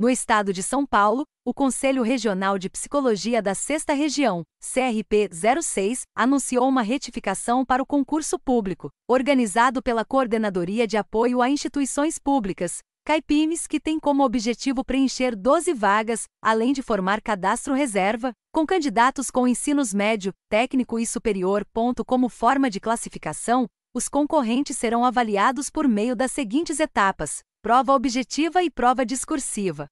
No estado de São Paulo, o Conselho Regional de Psicologia da Sexta Região, CRP 06, anunciou uma retificação para o concurso público, organizado pela Coordenadoria de Apoio a Instituições Públicas, CAIPIMES, que tem como objetivo preencher 12 vagas, além de formar cadastro reserva, com candidatos com ensinos médio, técnico e superior. Ponto, como forma de classificação, os concorrentes serão avaliados por meio das seguintes etapas: prova objetiva e prova discursiva.